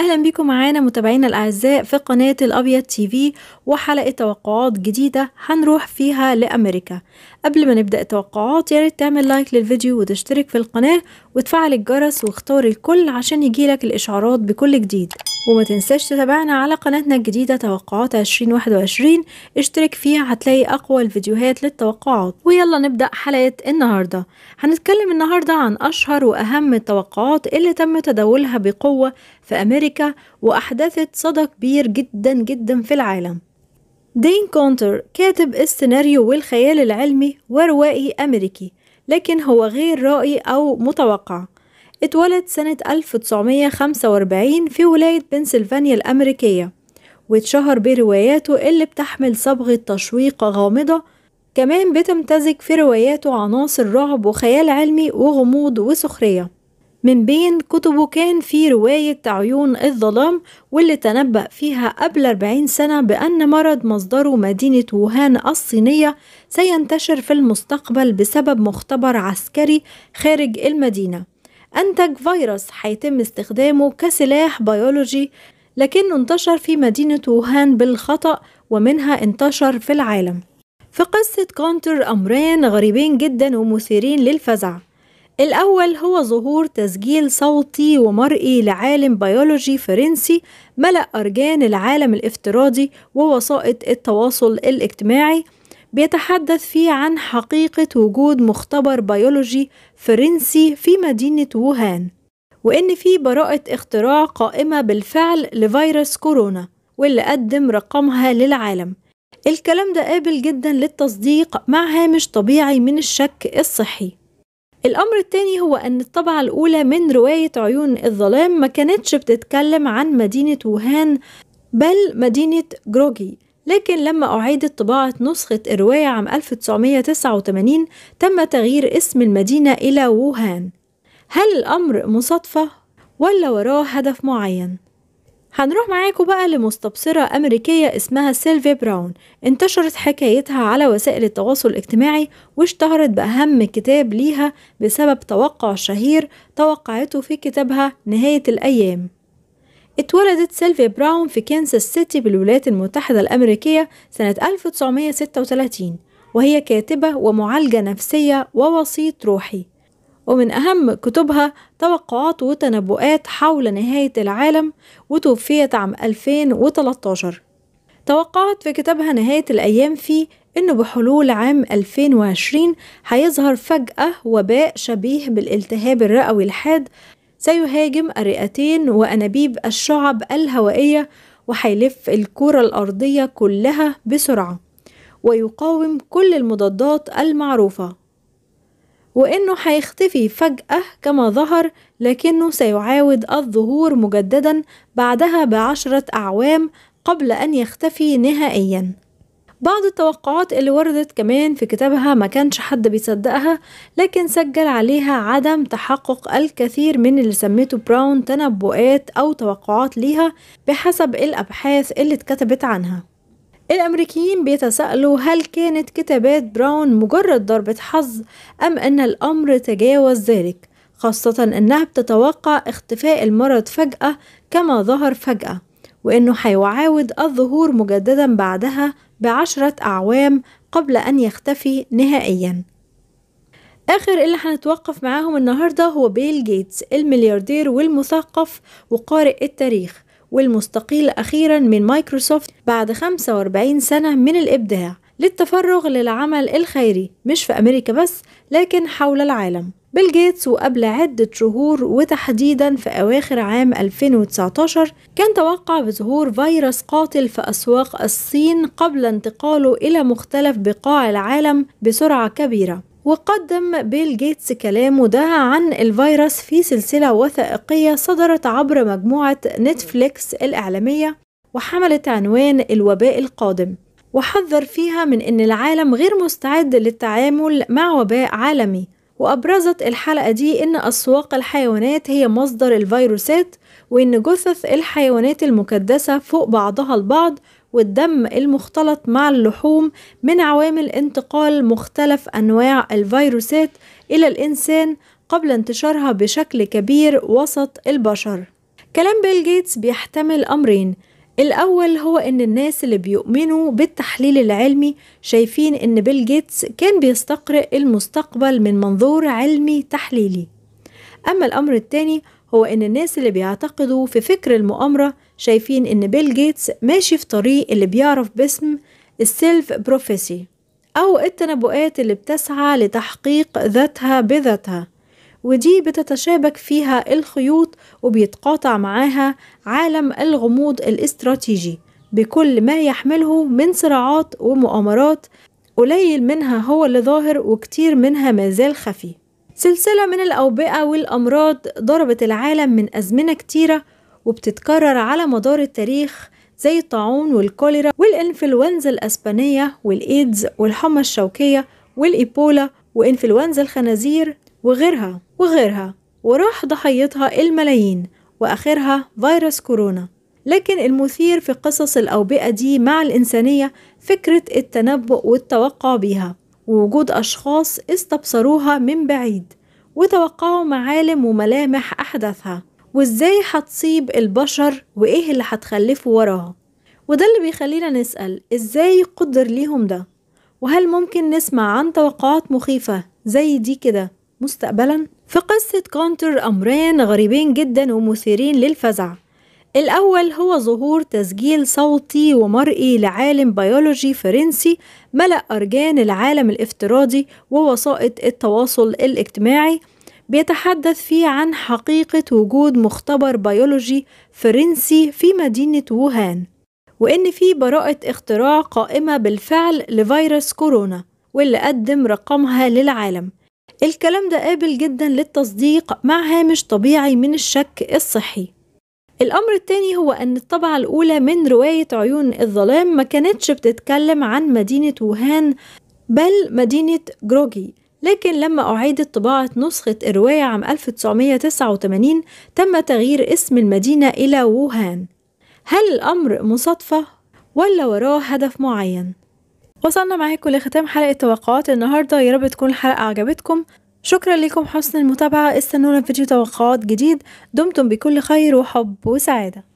اهلا بيكم معانا متابعينا الاعزاء في قناه الابيض تي في وحلقه توقعات جديده هنروح فيها لامريكا قبل ما نبدا التوقعات يا ريت تعمل لايك للفيديو وتشترك في القناه وتفعل الجرس واختار الكل عشان يجيلك الاشعارات بكل جديد وما تنساش تتابعنا على قناتنا الجديدة توقعات 2021 اشترك فيها هتلاقي أقوى الفيديوهات للتوقعات ويلا نبدأ حلقة النهاردة هنتكلم النهاردة عن أشهر وأهم التوقعات اللي تم تداولها بقوة في أمريكا وأحدثت صدى كبير جدا جدا في العالم دين كونتر كاتب السيناريو والخيال العلمي وروائي أمريكي لكن هو غير رائي أو متوقع اتولد سنة 1945 في ولاية بنسلفانيا الأمريكية واتشهر برواياته اللي بتحمل صبغة تشويق غامضة كمان بتمتزج في رواياته عناصر رعب وخيال علمي وغموض وسخرية من بين كتبه كان في رواية عيون الظلام واللي تنبأ فيها قبل 40 سنة بأن مرض مصدره مدينة ووهان الصينية سينتشر في المستقبل بسبب مختبر عسكري خارج المدينة أنتج فيروس هيتم استخدامه كسلاح بيولوجي لكنه انتشر في مدينة ووهان بالخطأ ومنها انتشر في العالم في قصة كونتر أمرين غريبين جدا ومثيرين للفزع الأول هو ظهور تسجيل صوتي ومرئي لعالم بيولوجي فرنسي ملأ أرجان العالم الافتراضي ووسائط التواصل الاجتماعي بيتحدث فيه عن حقيقة وجود مختبر بيولوجي فرنسي في مدينة ووهان وإن في براءة اختراع قائمة بالفعل لفيروس كورونا واللي قدم رقمها للعالم الكلام ده قابل جدا للتصديق مع هامش طبيعي من الشك الصحي الأمر التاني هو أن الطبعة الأولى من رواية عيون الظلام ما كانتش بتتكلم عن مدينة ووهان بل مدينة جروجي لكن لما أعيدت طباعة نسخة الرواية عام 1989 تم تغيير اسم المدينة إلى ووهان هل الأمر مصادفة ولا وراه هدف معين؟ هنروح معاكم بقى لمستبصرة أمريكية اسمها سيلفي براون انتشرت حكايتها على وسائل التواصل الاجتماعي واشتهرت بأهم كتاب ليها بسبب توقع شهير توقعته في كتابها نهاية الأيام اتولدت سيلفي براون في كانساس سيتي بالولايات المتحدة الأمريكية سنة 1936 وهي كاتبة ومعالجة نفسية ووسيط روحي ومن أهم كتبها توقعات وتنبؤات حول نهاية العالم وتوفيت عام 2013 توقعت في كتابها نهاية الأيام فيه إنه بحلول عام 2020 هيظهر فجأة وباء شبيه بالالتهاب الرئوي الحاد سيهاجم الرئتين وأنابيب الشعب الهوائية وحيلف الكرة الأرضية كلها بسرعة ويقاوم كل المضادات المعروفة وإنه هيختفي فجأة كما ظهر لكنه سيعاود الظهور مجددا بعدها بعشرة أعوام قبل أن يختفي نهائيا بعض التوقعات اللي وردت كمان في كتابها ما كانش حد بيصدقها لكن سجل عليها عدم تحقق الكثير من اللي سميته براون تنبؤات أو توقعات ليها بحسب الأبحاث اللي اتكتبت عنها الأمريكيين بيتسألوا هل كانت كتابات براون مجرد ضربة حظ أم أن الأمر تجاوز ذلك خاصة أنها بتتوقع اختفاء المرض فجأة كما ظهر فجأة وإنه هيعاود الظهور مجددا بعدها بعشرة أعوام قبل أن يختفي نهائيا آخر اللي هنتوقف معاهم النهاردة هو بيل جيتس الملياردير والمثقف وقارئ التاريخ والمستقيل أخيرا من مايكروسوفت بعد 45 سنة من الإبداع للتفرغ للعمل الخيري مش في أمريكا بس لكن حول العالم بيل جيتس وقبل عدة شهور وتحديدا في أواخر عام 2019 كان توقع بظهور فيروس قاتل في أسواق الصين قبل انتقاله إلى مختلف بقاع العالم بسرعة كبيرة وقدم بيل جيتس كلامه ده عن الفيروس في سلسلة وثائقية صدرت عبر مجموعة نتفليكس الإعلامية وحملت عنوان الوباء القادم وحذر فيها من أن العالم غير مستعد للتعامل مع وباء عالمي وأبرزت الحلقة دي إن أسواق الحيوانات هي مصدر الفيروسات وإن جثث الحيوانات المكدسة فوق بعضها البعض والدم المختلط مع اللحوم من عوامل انتقال مختلف أنواع الفيروسات إلى الإنسان قبل انتشارها بشكل كبير وسط البشر كلام بيل جيتس بيحتمل أمرين الأول هو إن الناس اللي بيؤمنوا بالتحليل العلمي شايفين إن بيل جيتس كان بيستقرئ المستقبل من منظور علمي تحليلي أما الأمر التاني هو إن الناس اللي بيعتقدوا في فكر المؤامرة شايفين إن بيل جيتس ماشي في طريق اللي بيعرف باسم السيلف بروفيسي أو التنبؤات اللي بتسعى لتحقيق ذاتها بذاتها ودي بتتشابك فيها الخيوط وبيتقاطع معاها عالم الغموض الاستراتيجي بكل ما يحمله من صراعات ومؤامرات قليل منها هو اللي ظاهر وكتير منها مازال خفي سلسلة من الأوبئة والأمراض ضربت العالم من أزمنة كتيرة وبتتكرر على مدار التاريخ زي الطاعون والكوليرا والإنفلونزا الأسبانية والإيدز والحمى الشوكية والإيبولا وإنفلونزا الخنازير وغيرها وغيرها وراح ضحيتها الملايين وآخرها فيروس كورونا لكن المثير في قصص الأوبئة دي مع الإنسانية فكرة التنبؤ والتوقع بيها ووجود أشخاص استبصروها من بعيد وتوقعوا معالم وملامح أحداثها وإزاي هتصيب البشر وإيه اللي هتخلفه وراها وده اللي بيخلينا نسأل إزاي قدر ليهم ده وهل ممكن نسمع عن توقعات مخيفة زي دي كده مستقبلاً؟ في قصة كونتر أمرين غريبين جدا ومثيرين للفزع الأول هو ظهور تسجيل صوتي ومرئي لعالم بيولوجي فرنسي ملأ أرجان العالم الافتراضي ووسائط التواصل الاجتماعي بيتحدث فيه عن حقيقة وجود مختبر بيولوجي فرنسي في مدينة ووهان وإن في براءة اختراع قائمة بالفعل لفيروس كورونا واللي قدم رقمها للعالم الكلام ده قابل جدا للتصديق مع هامش طبيعي من الشك الصحي الأمر التاني هو أن الطبعة الأولى من رواية عيون الظلام ما كانتش بتتكلم عن مدينة ووهان بل مدينة جروجي لكن لما أعيدت طباعة نسخة الرواية عام 1989 تم تغيير اسم المدينة إلى ووهان هل الأمر مصادفة ولا وراه هدف معين؟ وصلنا معاكم لختام حلقة توقعات النهاردة يا رب تكون الحلقة عجبتكم شكرا لكم حسن المتابعة استنونا فيديو توقعات جديد دمتم بكل خير وحب وسعادة